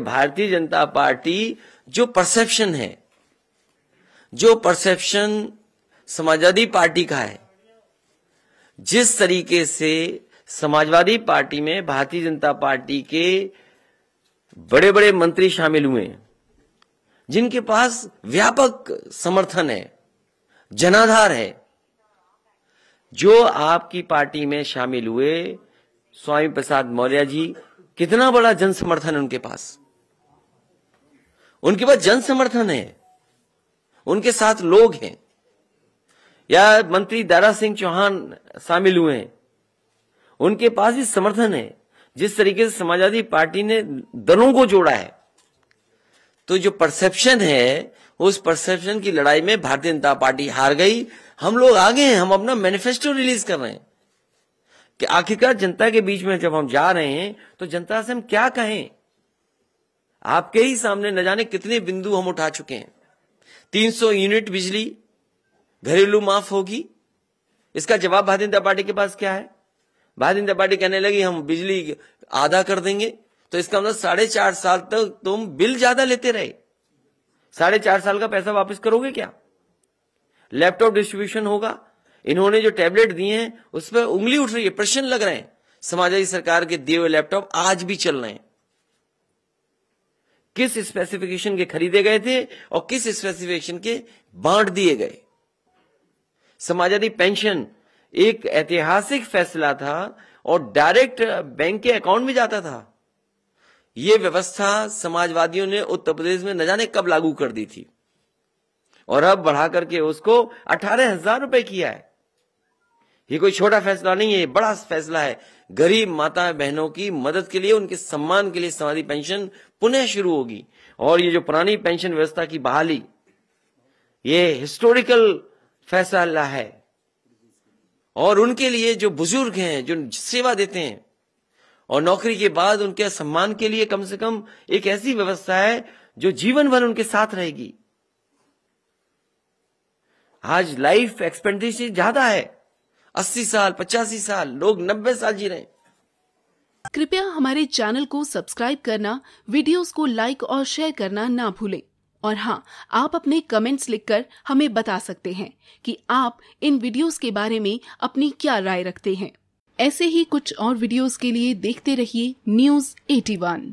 भारतीय जनता पार्टी जो परसेप्शन है जो परसेप्शन समाजवादी पार्टी का है जिस तरीके से समाजवादी पार्टी में भारतीय जनता पार्टी के बड़े बड़े मंत्री शामिल हुए जिनके पास व्यापक समर्थन है जनाधार है जो आपकी पार्टी में शामिल हुए स्वामी प्रसाद मौर्य जी कितना बड़ा जन समर्थन उनके पास उनके पास जन समर्थन है उनके साथ लोग हैं या मंत्री दारा सिंह चौहान शामिल हुए हैं उनके पास भी समर्थन है जिस तरीके से समाजवादी पार्टी ने दलों को जोड़ा है तो जो परसेप्शन है उस परसेप्शन की लड़ाई में भारतीय जनता पार्टी हार गई हम लोग आगे हैं हम अपना मैनिफेस्टो रिलीज कर रहे हैं कि आखिरकार जनता के बीच में जब हम जा रहे हैं तो जनता से हम क्या कहें आपके ही सामने न जाने कितने बिंदु हम उठा चुके हैं 300 यूनिट बिजली घरेलू माफ होगी इसका जवाब भारतीय जनता पार्टी के पास क्या है भारतीय जनता पार्टी कहने लगी हम बिजली आधा कर देंगे तो इसका मतलब साढ़े चार साल तक तो तुम बिल ज्यादा लेते रहे साढ़े चार साल का पैसा वापस करोगे क्या लैपटॉप डिस्ट्रीब्यूशन होगा इन्होंने जो टैबलेट दिए हैं उस पर उंगली उठ रही है प्रश्न लग रहे हैं समाजवादी सरकार के दिए हुए लैपटॉप आज भी चल रहे हैं किस स्पेसिफिकेशन के खरीदे गए थे और किस स्पेसिफिकेशन के बांट दिए गए समाजवादी पेंशन एक ऐतिहासिक फैसला था और डायरेक्ट बैंक के अकाउंट में जाता था यह व्यवस्था समाजवादियों ने उत्तर प्रदेश में न जाने कब लागू कर दी थी और अब बढ़ा करके उसको अठारह हजार रुपए किया है ये कोई छोटा फैसला नहीं है बड़ा फैसला है गरीब माता बहनों की मदद के लिए उनके सम्मान के लिए समाधि पेंशन पुनः शुरू होगी और ये जो पुरानी पेंशन व्यवस्था की बहाली ये हिस्टोरिकल फैसला है और उनके लिए जो बुजुर्ग हैं जो सेवा देते हैं और नौकरी के बाद उनके सम्मान के लिए कम से कम एक ऐसी व्यवस्था है जो जीवन भर उनके साथ रहेगी आज लाइफ एक्सपेंडिचर ज्यादा है अस्सी साल पचासी साल लोग नब्बे साल जी रहे कृपया हमारे चैनल को सब्सक्राइब करना वीडियोस को लाइक और शेयर करना ना भूलें और हाँ आप अपने कमेंट्स लिखकर हमें बता सकते हैं कि आप इन वीडियोस के बारे में अपनी क्या राय रखते हैं ऐसे ही कुछ और वीडियोस के लिए देखते रहिए न्यूज 81